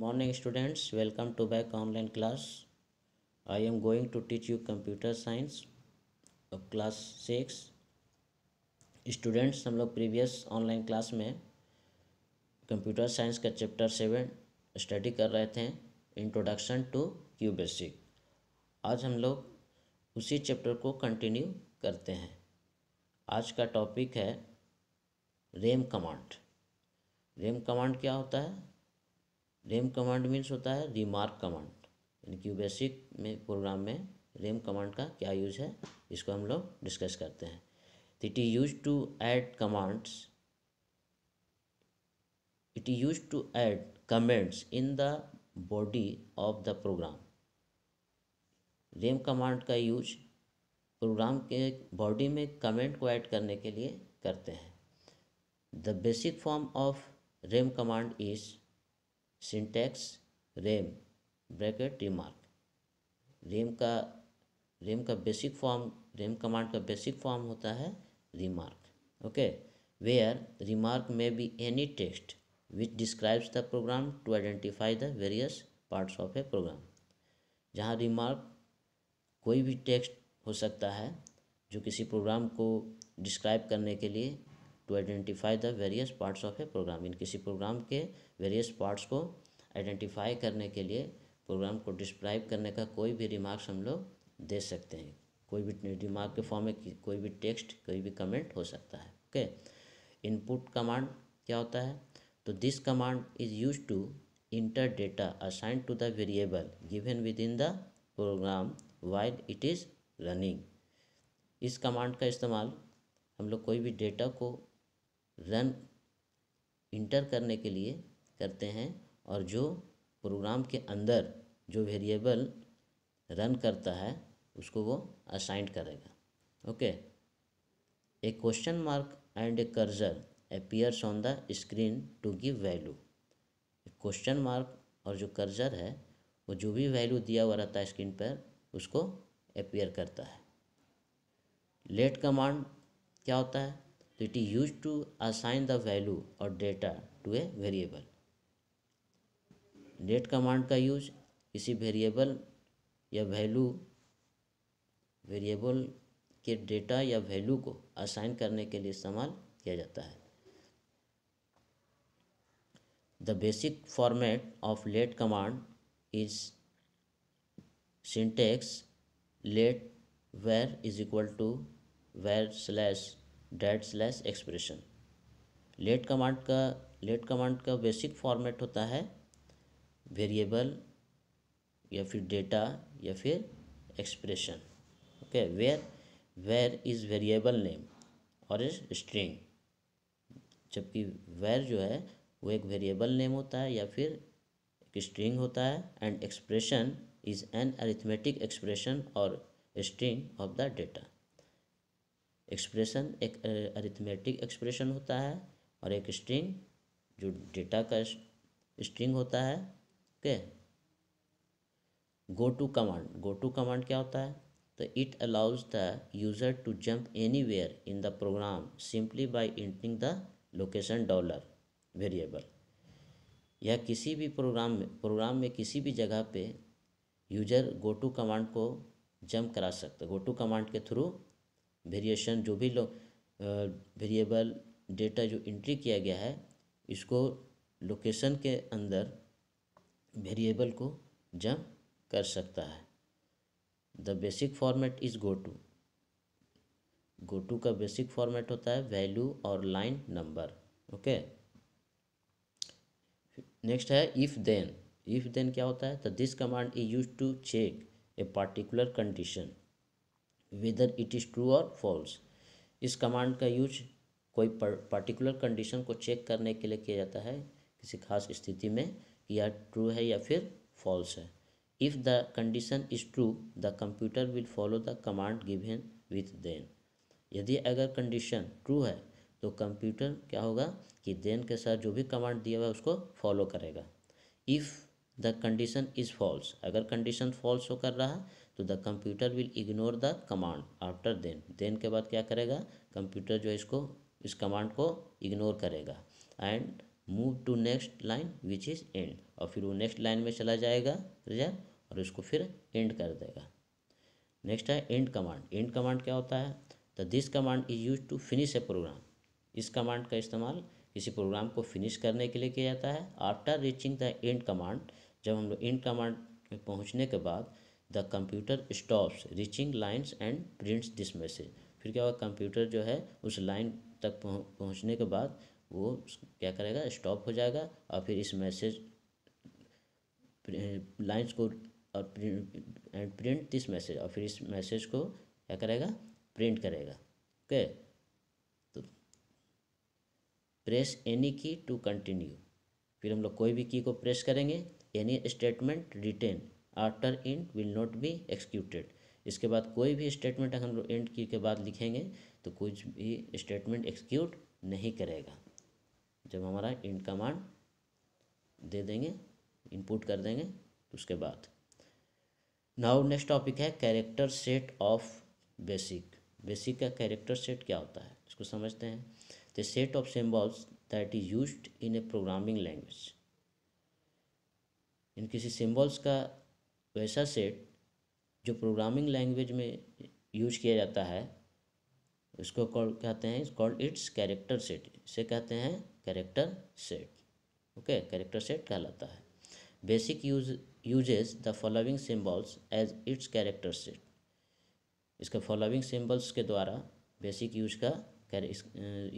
morning students welcome to back online class I am going to teach you computer science of class six students हम लोग previous online class में computer science का chapter seven study कर रहे थे introduction to Q basic आज हम लोग उसी चैप्टर को कंटिन्यू करते हैं आज का टॉपिक है रेम कमांड रेम कमांड क्या होता है रेम कमांड मीन्स होता है रिमार्क कमांड यानी कि बेसिक में प्रोग्राम में रेम कमांड का क्या यूज़ है इसको हम लोग डिस्कस करते हैं it is use to add commands it is use to add comments in the body of the program rem command का यूज प्रोग्राम के बॉडी में कमेंट को ऐड करने के लिए करते हैं the basic form of rem command is syntax rem bracket remark rem का रेम का बेसिक फॉर्म रेम कमांड का बेसिक फॉर्म होता है रिमार्क ओके वेयर रिमार्क में be any text which describes the program to identify the various parts of a program जहाँ remark कोई भी text हो सकता है जो किसी प्रोग्राम को डिस्क्राइब करने के लिए to identify the various parts of a program in किसी प्रोग्राम के वेरियस पार्ट्स को आइडेंटिफाई करने के लिए प्रोग्राम को डिस्क्राइब करने का कोई भी रिमार्क्स हम लोग दे सकते हैं कोई भी रिमार्क के फॉर्म में कोई भी टेक्स्ट कोई भी कमेंट हो सकता है ओके इनपुट कमांड क्या होता है तो this command is use to enter data assign to the variable given with in the program while it is running इस कमांड का इस्तेमाल हम लोग कोई भी डेटा को रन इंटर करने के लिए करते हैं और जो प्रोग्राम के अंदर जो वेरिएबल रन करता है उसको वो असाइंड करेगा okay a question mark and a cursor appears on the screen to give value question mark और जो कर्जर है वो जो भी वैल्यू दिया हुआ रहता है स्क्रीन पर उसको अपीयर करता है लेट कमांड क्या होता है तो it is use to assign the value और डेटा टू ए वेरिएबल डेट कमांड का यूज किसी वेरिएबल या वैल्यू वेरिएबल के डेटा या वैल्यू को असाइन करने के लिए इस्तेमाल किया जाता है the basic format of let command is syntax let var is equal to var slash data slash expression let command का लेट कमांड का बेसिक फॉर्मेट होता है वेरिएबल या फिर डेटा या फिर expression okay where where is variable name और is string जबकि वेयर जो है वो एक वेरिएबल नेम होता है या फिर एक स्ट्रिंग होता है and expression is an arithmetic expression और string of the data expression एक अरिथमेटिक एक्सप्रेशन होता है और एक स्ट्रिंग जो डेटा का स्ट्रिंग होता है ठीक go to command go to command क्या होता है तो it allows the user to jump anywhere in the program simply by entering the location dollar variable या किसी भी प्रोग्राम में प्रोग्राम में किसी भी जगह पे यूजर गो टू कमांड को जंप करा सकते गो टू कमांड के थ्रू वेरिएशन जो भी लोग वेरिएबल डेटा जो इंट्री किया गया है इसको लोकेशन के अंदर वेरिएबल को जंप कर सकता है the basic format is go to go to का बेसिक फॉर्मेट होता है वैल्यू और लाइन नंबर ओके नेक्स्ट है इफ़ देन इफ़ देन क्या होता है तो this command is use to check a particular condition whether it is true और फॉल्स इस कमांड का यूज कोई पर्टिकुलर कंडीशन को चेक करने के लिए किया जाता है किसी खास स्थिति में या ट्रू है या फिर फॉल्स है if the condition is true the computer will follow the command given with then यदि अगर कंडीशन ट्रू है तो कंप्यूटर क्या होगा कि देन के साथ जो भी कमांड दिया हुआ है उसको फॉलो करेगा if the condition is false अगर कंडीशन फॉल्स होकर रहा तो the computer will ignore the command after then then के बाद क्या करेगा कंप्यूटर जो है इसको इस कमांड को इग्नोर करेगा and move to next line which is end और फिर वो नेक्स्ट लाइन में चला जाएगा रिजर्व और उसको फिर एंड कर देगा नेक्स्ट है एंड कमांड एंड कमांड क्या होता है तो this command is use to finish a program इस कमांड का इस्तेमाल किसी प्रोग्राम को फिनिश करने के लिए किया जाता है after reaching the end command जब हम लोग एंड कमांड में पहुँचने के बाद the computer stops reaching lines and prints this message फिर क्या होगा कंप्यूटर जो है उस लाइन तक पहुँचने के बाद वो क्या करेगा स्टॉप हो जाएगा और फिर इस मैसेज लाइन्स को और एंड प्रिंट दिस मैसेज और फिर इस मैसेज को क्या करेगा प्रिंट करेगा ओके तो press any key to continue फिर हम लोग कोई भी की को प्रेस करेंगे any statement written after end will not be executed इसके बाद कोई भी स्टेटमेंट अगर हम लोग एंड की के बाद लिखेंगे तो कुछ भी स्टेटमेंट एक्सक्यूट नहीं करेगा जब हमारा इंट कमांड दे देंगे इनपुट कर देंगे तो उसके बाद नाउ नेक्स्ट टॉपिक है character set of basic basic का कैरेक्टर सेट क्या होता है इसको समझते हैं the set of symbols that is use in a programming language इन किसी सिम्बॉल्स का वैसा सेट जो प्रोग्रामिंग लैंग्वेज में यूज किया जाता है उसको कहते हैं कॉल्ड इट्स कैरेक्टर सेट इसे कहते हैं character set okay character set कहलाता है basic use uses the following symbols as its character set इसका फॉलोइंग सिम्बल्स के द्वारा बेसिक यूज का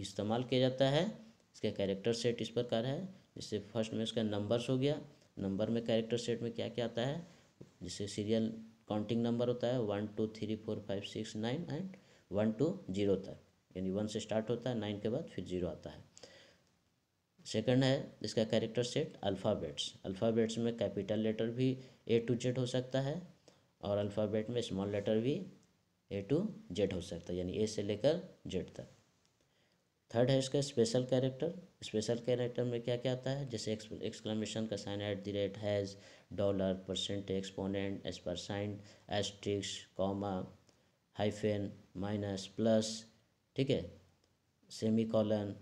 इस्तेमाल किया जाता है इसका कैरेक्टर सेट इस प्रकार है जैसे फर्स्ट में इसका नंबर्स हो गया नंबर में कैरेक्टर सेट में क्या क्या आता है जैसे सीरियल काउंटिंग नंबर होता है one two three four five six nine and one two zero तक यानी वन से स्टार्ट होता है नाइन के बाद फिर जीरो आता है सेकंड है इसका कैरेक्टर सेट अल्फ़ाबेट्स अल्फ़ाबेट्स में कैपिटल लेटर भी ए टू जेड हो सकता है और अल्फ़ाबेट में स्मॉल लेटर भी ए टू जेड हो सकता है यानी ए से लेकर जेड तक थर्ड है इसका स्पेशल कैरेक्टर स्पेशल कैरेक्टर में क्या क्या आता है जैसे एक्सक्लामेशन का sign at the rate hash dollar percent exponent एस पर sign asterisks comma hyphen minus plus ठीक है semicolon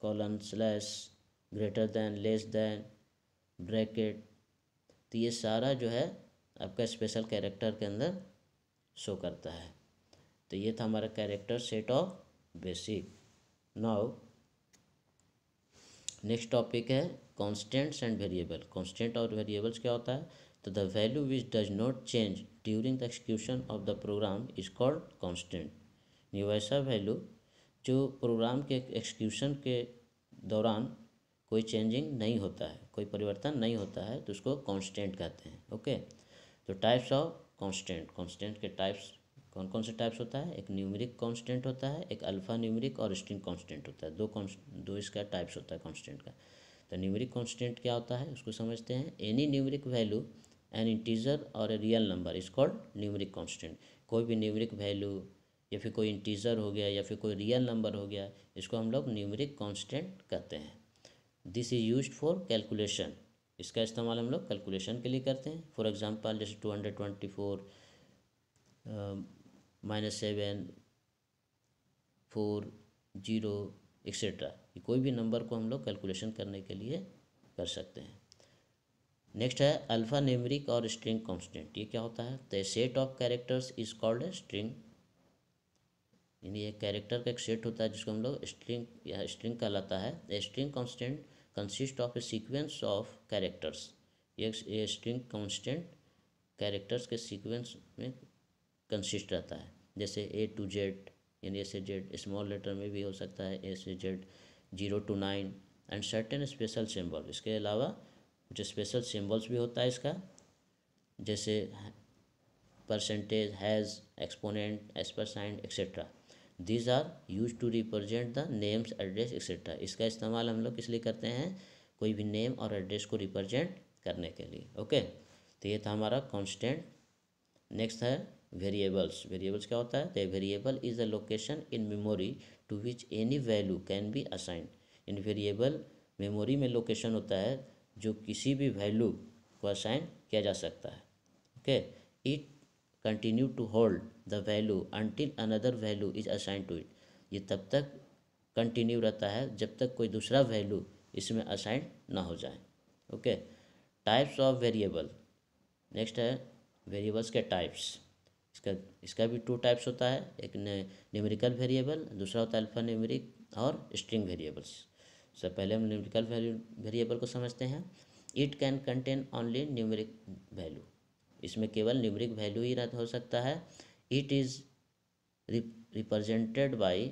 colon slash greater than less than bracket तो ये सारा जो है आपका स्पेशल कैरेक्टर के अंदर शो करता है तो ये था हमारा character set of basic now next topic है कॉन्स्टेंट्स एंड वेरिएबल कॉन्स्टेंट और वेरिएबल्स क्या होता है तो the value which does not change during the execution of the program is called constant ये वैसा वैल्यू जो प्रोग्राम के एक्सक्यूशन के दौरान कोई चेंजिंग नहीं होता है कोई परिवर्तन नहीं होता है तो उसको कॉन्स्टेंट कहते हैं ओके तो टाइप्स ऑफ कॉन्स्टेंट कॉन्स्टेंट के टाइप्स कौन कौन से टाइप्स होता है एक न्यूमरिक कांस्टेंट होता है एक अल्फा न्यूमरिक और स्ट्रिंग कांस्टेंट होता है दो दो इसका टाइप्स होता है कॉन्स्टेंट का तो न्यूमरिक कॉन्स्टेंट क्या होता है उसको समझते हैं any numeric value an integer और a real number is called numeric constant कोई भी न्यूमरिक वैल्यू या फिर कोई इंटीजर हो गया या फिर कोई रियल नंबर हो गया इसको हम लोग न्यूमरिक कॉन्स्टेंट कहते हैं this is use for calculation इसका इस्तेमाल हम लोग कैलकुलेशन के लिए करते हैं फॉर एग्ज़ाम्पल जैसे two hundred twenty four minus seven four zero etcetera ये कोई भी नंबर को हम लोग कैलकुलेशन करने के लिए कर सकते हैं नेक्स्ट है अल्फ़ा नेमरिक और स्ट्रिंग कॉन्स्टेंट ये क्या होता है the set of characters is called a string यानी एक कैरेक्टर का एक सेट होता है जिसको हम लोग स्ट्रिंग या स्ट्रिंग कहलाता है string constant consist of a sequence of characters ये स्ट्रिंग कॉन्स्टेंट कैरेक्टर्स के सीक्वेंस में कंसिस्ट रहता है जैसे ए टू जेड यानी ए से जेड स्मॉल लेटर में भी हो सकता है ए से Z zero to nine and certain special symbol इसके अलावा कुछ स्पेशल सिम्बल्स भी होता है इसका जैसे परसेंटेज हैज़ एक्सपोनेंट एज sign etcetera these are use to represent the names address etcetera इसका इस्तेमाल हम लोग किस लिए करते हैं कोई भी नेम और एड्रेस को रिप्रेजेंट करने के लिए ओके तो ये था हमारा कॉन्स्टेंट नेक्स्ट है वेरिएबल्स वेरिएबल्स क्या होता है तो variable is a location in memory to which any value can be assign in variable memory में लोकेशन होता है जो किसी भी वैल्यू को असाइन किया जा सकता है okay it continue to hold the value until another value is assign to it ये तब तक कंटिन्यू रहता है जब तक कोई दूसरा वैल्यू इसमें असाइन ना हो जाए okay types of variable next है वेरिएबल्स के टाइप्स इसका इसका भी टू टाइप्स होता है एक न्यूमेरिकल वेरिएबल दूसरा होता है अल्फा न्यूमेरिक और स्ट्रिंग वेरिएबल्स सब पहले हम न्यूमेरिकल वेरिएबल को समझते हैं it can contain only numeric value इसमें केवल न्यूमरिक वैल्यू ही रद्द हो सकता है it is represented by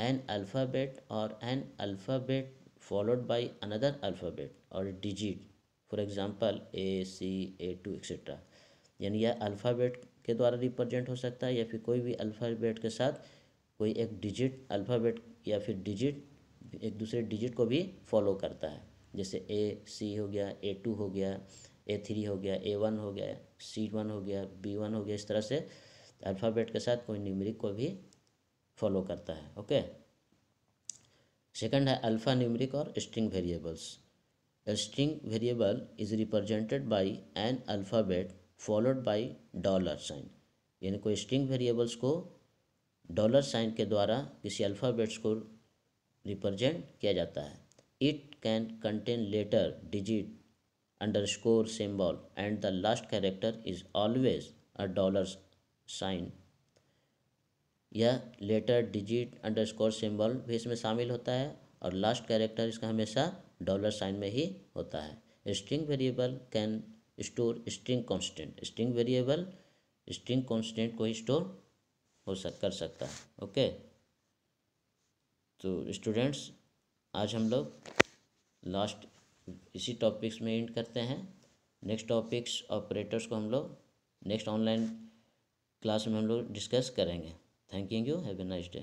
an alphabet और an alphabet followed by another alphabet और digit for example A C A two etcetera यानी यह अल्फ़ाबेट के द्वारा रिप्रेजेंट हो सकता है या फिर कोई भी अल्फ़ाबेट के साथ कोई एक डिजिट अल्फ़ाबेट या फिर डिजिट एक दूसरे डिजिट को भी फॉलो करता है जैसे ए सी हो गया ए टू हो गया ए थ्री हो गया ए वन हो गया सी वन हो गया बी वन हो गया इस तरह से अल्फ़ाबेट के साथ कोई न्यूमरिक को भी फॉलो करता है ओके सेकंड है अल्फ़ा न्यूमरिक और string variables string variable is represented by an alphabet followed by dollar sign यानी कोई स्ट्रिंग वेरिएबल्स को डॉलर साइन के द्वारा किसी अल्फ़ाबेट्स को रिप्रेजेंट किया जाता है it can contain letter digit underscore symbol and the last character is always a dollar sign यह लेटर डिजिट अंडरस्कोर सिंबल भी इसमें शामिल होता है और लास्ट कैरेक्टर इसका हमेशा डॉलर साइन में ही होता है string variable can store string constant string variable string constant को ही स्टोर हो सक कर सकता है ओके तो स्टूडेंट्स आज हम लोग लास्ट इसी टॉपिक्स में एंड करते हैं नेक्स्ट टॉपिक्स ऑपरेटर्स को हम लोग नेक्स्ट ऑनलाइन क्लास में हम लोग डिस्कस करेंगे thank you have a nice day